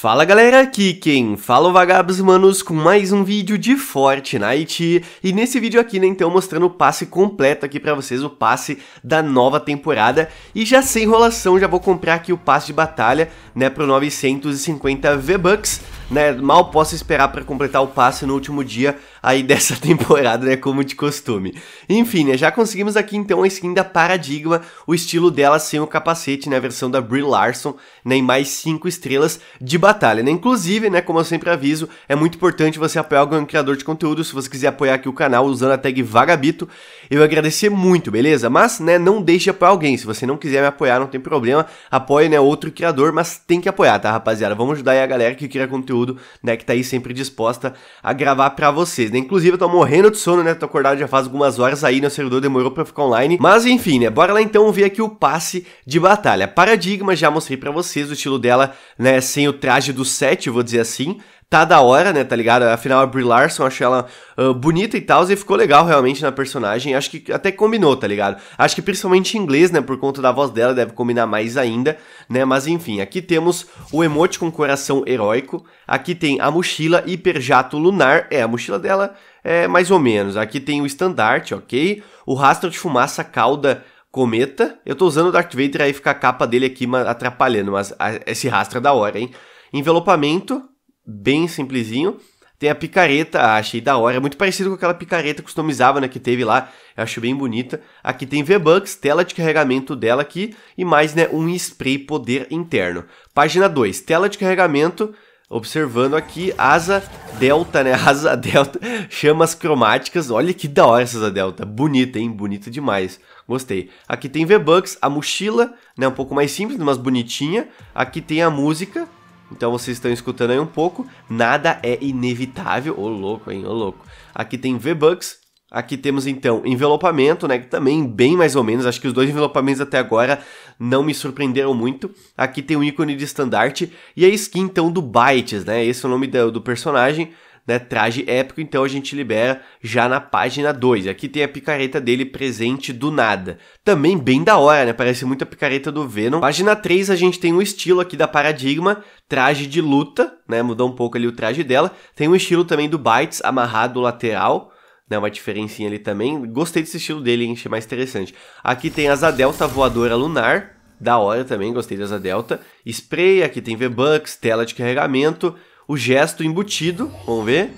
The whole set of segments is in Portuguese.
Fala galera, aqui quem fala é o Vagabos Manos com mais um vídeo de Fortnite e nesse vídeo aqui né então mostrando o passe completo aqui pra vocês, o passe da nova temporada e já sem enrolação já vou comprar aqui o passe de batalha né pro 950 V-Bucks né? Mal posso esperar para completar o passe no último dia aí dessa temporada, né? Como de costume. Enfim, né? Já conseguimos aqui então a skin da Paradigma, o estilo dela sem o capacete, né? A versão da Brie Larson, né? Em mais 5 estrelas de batalha, né? Inclusive, né? Como eu sempre aviso, é muito importante você apoiar algum criador de conteúdo. Se você quiser apoiar aqui o canal usando a tag Vagabito, eu agradecer muito, beleza? Mas, né? Não deixe de apoiar alguém. Se você não quiser me apoiar, não tem problema. Apoie, né? Outro criador, mas tem que apoiar, tá, rapaziada? Vamos ajudar aí a galera que cria conteúdo conteúdo, né, que tá aí sempre disposta a gravar para vocês, né? Inclusive eu tô morrendo de sono, né? Tô acordado já faz algumas horas aí, meu servidor demorou para ficar online. Mas enfim, né? Bora lá então ver aqui o passe de batalha. Paradigma, já mostrei para vocês o estilo dela, né, sem o traje do set, vou dizer assim, tá da hora, né, tá ligado? Afinal, a Brie Larson, achei ela uh, bonita e tal, e ficou legal realmente na personagem. Acho que até combinou, tá ligado? Acho que principalmente em inglês, né, por conta da voz dela, deve combinar mais ainda, né? Mas enfim, aqui temos o emote com coração heróico. Aqui tem a mochila hiperjato lunar. É, a mochila dela é mais ou menos. Aqui tem o estandarte, ok? O rastro de fumaça cauda cometa. Eu tô usando o Darth Vader, aí fica a capa dele aqui atrapalhando, mas esse rastro é da hora, hein? Envelopamento, bem simplesinho. Tem a picareta, ah, achei da hora. É muito parecido com aquela picareta customizável, né? Que teve lá. Eu acho bem bonita. Aqui tem V-Bucks, tela de carregamento dela aqui. E mais, né? Um spray poder interno. Página 2. Tela de carregamento. Observando aqui, asa delta, né? Asa delta, chamas cromáticas. Olha que da hora essa asa delta. Bonita, hein? Bonita demais. Gostei. Aqui tem V-Bucks, a mochila, né? Um pouco mais simples, mas bonitinha. Aqui tem a música então vocês estão escutando aí um pouco, nada é inevitável, ô oh, louco, hein, ô oh, louco. Aqui tem V-Bucks, aqui temos então envelopamento, né, que também bem mais ou menos, acho que os dois envelopamentos até agora não me surpreenderam muito. Aqui tem o um ícone de estandarte e a skin então do Bytes, né, esse é o nome do, do personagem, né, traje épico, então a gente libera já na página 2. Aqui tem a picareta dele presente do nada. Também bem da hora, né? Parece muito a picareta do Venom. Página 3 a gente tem um estilo aqui da Paradigma, traje de luta, né? Mudou um pouco ali o traje dela. Tem um estilo também do Bites amarrado lateral, né, uma diferencinha ali também. Gostei desse estilo dele, hein? achei mais interessante. Aqui tem asa delta voadora lunar, da hora também, gostei da asa delta. Spray, aqui tem V-Bucks, tela de carregamento, o gesto embutido. Vamos ver.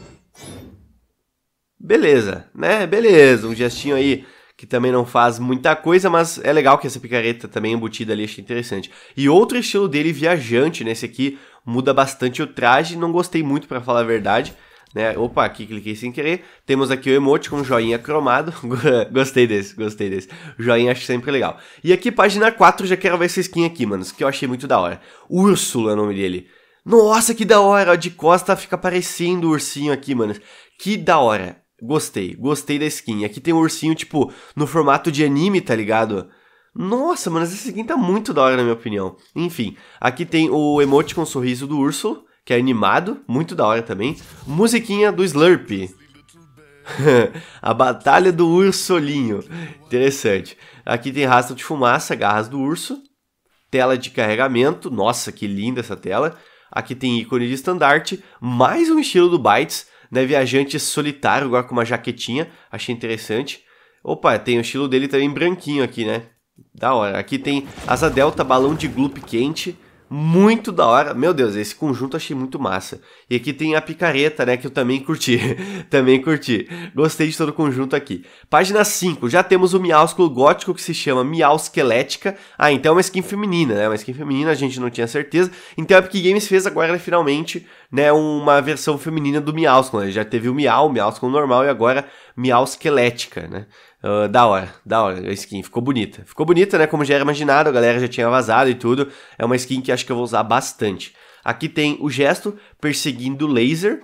Beleza, né? Beleza, um gestinho aí que também não faz muita coisa, mas é legal que essa picareta também embutida ali, achei interessante. E outro estilo dele, viajante, nesse né? aqui muda bastante o traje, não gostei muito para falar a verdade, né? Opa, aqui cliquei sem querer. Temos aqui o emote com joinha cromado, gostei desse, gostei desse. Joinha acho sempre legal. E aqui página 4, já quero ver essa skin aqui, mano, que eu achei muito da hora. Úrsula é o nome dele. Nossa, que da hora! De costa fica parecendo o ursinho aqui, mano. Que da hora. Gostei, gostei da skin. Aqui tem um ursinho, tipo, no formato de anime, tá ligado? Nossa, mano, essa skin tá muito da hora, na minha opinião. Enfim, aqui tem o emote com o sorriso do urso, que é animado, muito da hora também. Musiquinha do Slurp. a Batalha do Ursolinho. Interessante. Aqui tem rastro de fumaça, garras do urso. Tela de carregamento. Nossa, que linda essa tela. Aqui tem ícone de estandarte, mais um estilo do Bytes, né? Viajante solitário, agora com uma jaquetinha, achei interessante. Opa, tem o estilo dele também branquinho aqui, né? Da hora. Aqui tem asa delta, balão de gloop quente, muito da hora. Meu Deus, esse conjunto achei muito massa. E aqui tem a picareta, né, que eu também curti. também curti. Gostei de todo o conjunto aqui. Página 5, já temos o miásculo gótico que se chama Miau Esquelética. Ah, então é uma skin feminina, né? Uma skin feminina, a gente não tinha certeza. Então a Epic Games fez agora finalmente, né, uma versão feminina do miásculo. Né? Já teve o Miau, o miásculo normal e agora Miau Esquelética, né? Uh, da hora, da hora a skin, ficou bonita. Ficou bonita, né? Como já era imaginado, a galera já tinha vazado e tudo. É uma skin que acho que eu vou usar bastante. Aqui tem o gesto perseguindo o laser.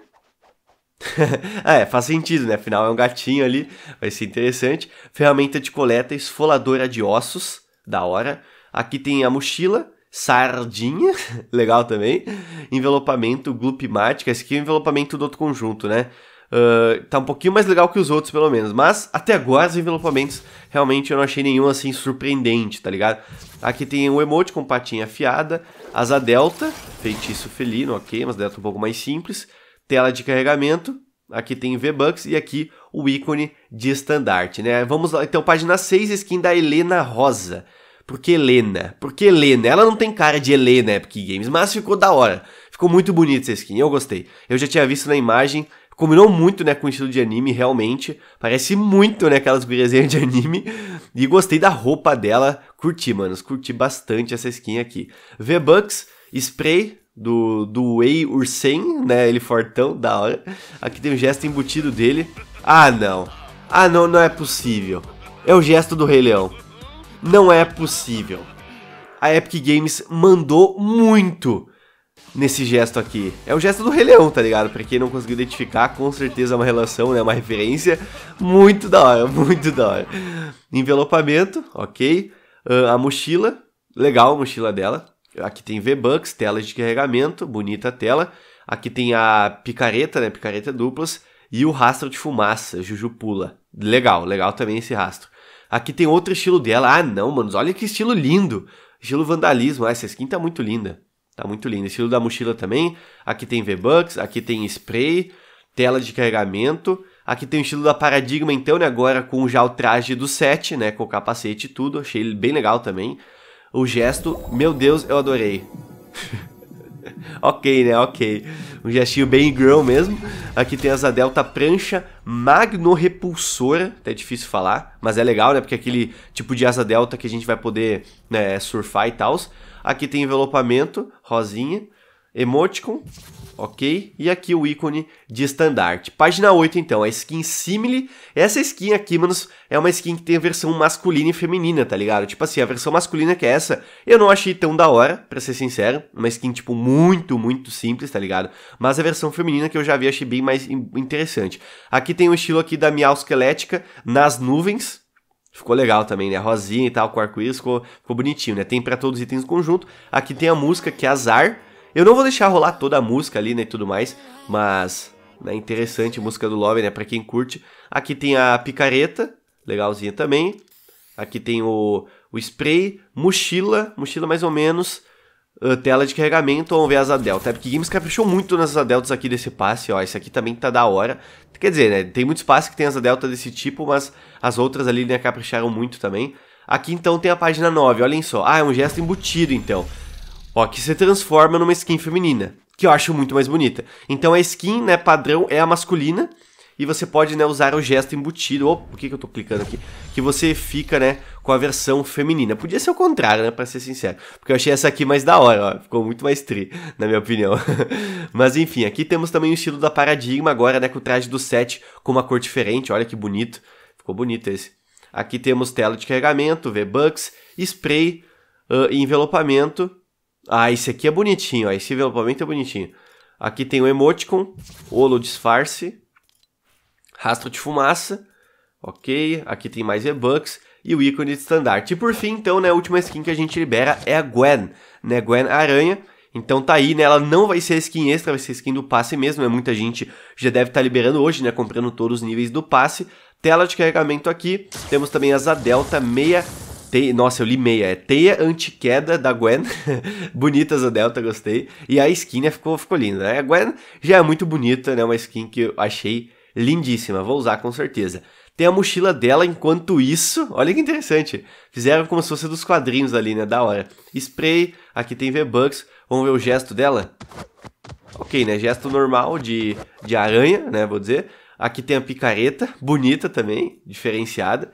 é, faz sentido, né? Afinal, é um gatinho ali, vai ser interessante. Ferramenta de coleta, esfoladora de ossos, da hora. Aqui tem a mochila, sardinha, legal também. Envelopamento, glupmática, esse aqui é o envelopamento do outro conjunto, né? Uh, tá um pouquinho mais legal que os outros, pelo menos. Mas até agora, os envelopamentos, realmente eu não achei nenhum assim surpreendente, tá ligado? Aqui tem o emote com patinha afiada, asa delta, feitiço felino, ok, mas delta um pouco mais simples. Tela de carregamento, aqui tem V-Bucks e aqui o ícone de estandarte, né? Vamos lá, então, página 6, skin da Helena Rosa. Por que Helena? Por que Helena? Ela não tem cara de Helena Epic Games, mas ficou da hora. Ficou muito bonita essa skin, eu gostei. Eu já tinha visto na imagem, Combinou muito, né, com o estilo de anime, realmente. Parece muito, né, aquelas guriazinhas de anime. E gostei da roupa dela. Curti, manos. Curti bastante essa skin aqui. V-Bucks, spray do, do Wei Ursen, né, ele fortão, da hora. Aqui tem um gesto embutido dele. Ah, não. Ah, não, não é possível. É o gesto do Rei Leão. Não é possível. A Epic Games mandou muito nesse gesto aqui. É o gesto do Rei Leão, tá ligado? Pra quem não conseguiu identificar, com certeza é uma relação, né? Uma referência muito da hora, muito da hora. Envelopamento, ok. Uh, a mochila, legal a mochila dela. Aqui tem V-Bucks, tela de carregamento, bonita tela. Aqui tem a picareta, né? Picareta duplas. E o rastro de fumaça, Juju pula. Legal, legal também esse rastro. Aqui tem outro estilo dela. Ah, não, manos, olha que estilo lindo. Estilo vandalismo. Ah, essa skin tá muito linda. Tá muito lindo. Estilo da mochila também. Aqui tem V-Bucks, aqui tem spray, tela de carregamento. Aqui tem o estilo da Paradigma, então, né? Agora com já o traje do set, né? Com o capacete e tudo. Achei ele bem legal também. O gesto, meu Deus, eu adorei. ok, né? Ok. Um gestinho bem girl mesmo. Aqui tem asa delta prancha magno repulsora. Até difícil falar, mas é legal, né? Porque é aquele tipo de asa delta que a gente vai poder né, surfar e tal. Aqui tem envelopamento, rosinha, emoticon, ok? E aqui o ícone de estandarte. Página 8, então, a skin simile. Essa skin aqui, manos, é uma skin que tem a versão masculina e feminina, tá ligado? Tipo assim, a versão masculina que é essa, eu não achei tão da hora, pra ser sincero. Uma skin, tipo, muito, muito simples, tá ligado? Mas a versão feminina que eu já vi, achei bem mais interessante. Aqui tem o estilo aqui da Miau Esquelética nas nuvens, Ficou legal também, né? rosinha e tal, com arco-íris, ficou, ficou bonitinho, né? Tem para todos os itens do conjunto. Aqui tem a música, que é Azar. Eu não vou deixar rolar toda a música ali, né, e tudo mais, mas né, interessante a música do Love, né, para quem curte. Aqui tem a picareta, legalzinha também. Aqui tem o, o spray, mochila, mochila mais ou menos, ah, tela de carregamento, vamos ver as Adel, tá? Porque Games caprichou muito nas Adeltas aqui desse passe, ó, esse aqui também tá da hora. Quer dizer, né, tem muitos passes que tem as Adeltas desse tipo, mas as outras ali, né, capricharam muito também. Aqui então tem a página 9, olhem só. Ah, é um gesto embutido então. Ó, que se transforma numa skin feminina, que eu acho muito mais bonita. Então a skin, né, padrão é a masculina, e você pode né, usar o gesto embutido. Opa, o que, que eu tô clicando aqui? Que você fica né, com a versão feminina. Podia ser o contrário, né? Pra ser sincero. Porque eu achei essa aqui mais da hora, ó. Ficou muito mais tri, na minha opinião. Mas enfim, aqui temos também o estilo da Paradigma agora, né? Com o traje do set com uma cor diferente. Olha que bonito. Ficou bonito esse. Aqui temos tela de carregamento, V-Bucks, spray uh, envelopamento. Ah, esse aqui é bonitinho, ó. Esse envelopamento é bonitinho. Aqui tem o emoticon, holo disfarce, Rastro de fumaça, ok. Aqui tem mais e bucks e o ícone de estandarte. E por fim, então, né, a última skin que a gente libera é a Gwen, né, Gwen Aranha. Então tá aí, né? Ela não vai ser skin extra, vai ser skin do passe mesmo, né? Muita gente já deve estar tá liberando hoje, né? Comprando todos os níveis do passe. Tela de carregamento aqui. Temos também as delta, meia Teia, nossa, eu li meia. É teia antiqueda da Gwen. Bonitas a Delta, gostei. E a skin né, ficou, ficou linda. Né? A Gwen já é muito bonita, né? Uma skin que eu achei lindíssima, vou usar com certeza. Tem a mochila dela enquanto isso, olha que interessante, fizeram como se fosse dos quadrinhos ali, né, da hora. Spray, aqui tem V-Bucks, vamos ver o gesto dela? Ok, né, gesto normal de, de aranha, né, vou dizer. Aqui tem a picareta, bonita também, diferenciada.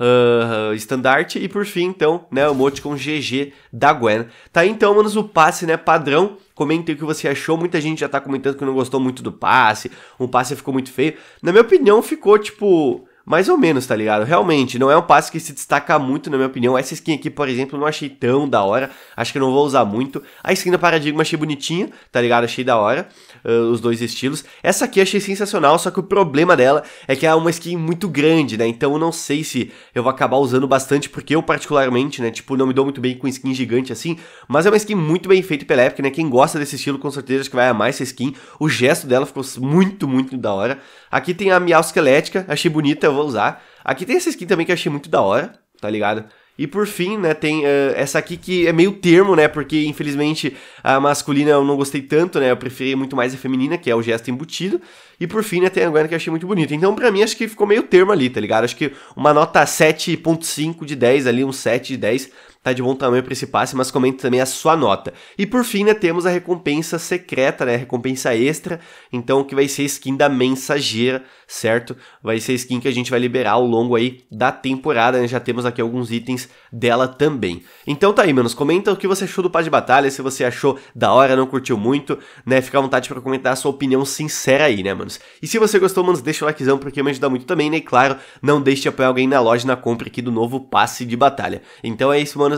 Uh, estandarte e por fim, então, né, o emote com GG da Gwen. Tá aí, então, manos, o passe, né, padrão Comentem o que você achou. Muita gente já tá comentando que não gostou muito do passe. o passe ficou muito feio. Na minha opinião, ficou tipo mais ou menos, tá ligado? Realmente, não é um passe que se destaca muito, na minha opinião. Essa skin aqui, por exemplo, não achei tão da hora. Acho que não vou usar muito. A skin da Paradigma achei bonitinha, tá ligado? Achei da hora. Uh, os dois estilos. Essa aqui achei sensacional, só que o problema dela é que é uma skin muito grande, né? Então eu não sei se eu vou acabar usando bastante, porque eu particularmente, né? Tipo, não me dou muito bem com skin gigante assim. Mas é uma skin muito bem feita pela Epic, né? Quem gosta desse estilo com certeza acho que vai amar essa skin. O gesto dela ficou muito, muito da hora. Aqui tem a Miau Esquelética, achei bonita. Eu vou usar. Aqui tem essa skin também que eu achei muito da hora, tá ligado? E por fim, né, tem uh, essa aqui que é meio termo, né, porque infelizmente a masculina eu não gostei tanto, né, eu preferi muito mais a feminina, que é o gesto embutido. E por fim, né, tem a Guiana que eu achei muito bonita. Então pra mim acho que ficou meio termo ali, tá ligado? Acho que uma nota 7.5 de 10 ali, um 7 de 10 tá de bom tamanho para esse passe, mas comente também a sua nota. E por fim, né, temos a recompensa secreta, né, recompensa extra, então que vai ser skin da mensageira, certo? Vai ser skin que a gente vai liberar ao longo aí da temporada, né? Já temos aqui alguns itens dela também. Então tá aí, manos. comenta o que você achou do passe de Batalha, se você achou da hora, não curtiu muito, né? Fica à vontade para comentar a sua opinião sincera aí, né, manos? E se você gostou, manos, deixa o likezão porque me ajuda muito também, né? E claro, não deixe de apoiar alguém na loja na compra aqui do novo passe de batalha. Então é isso, manos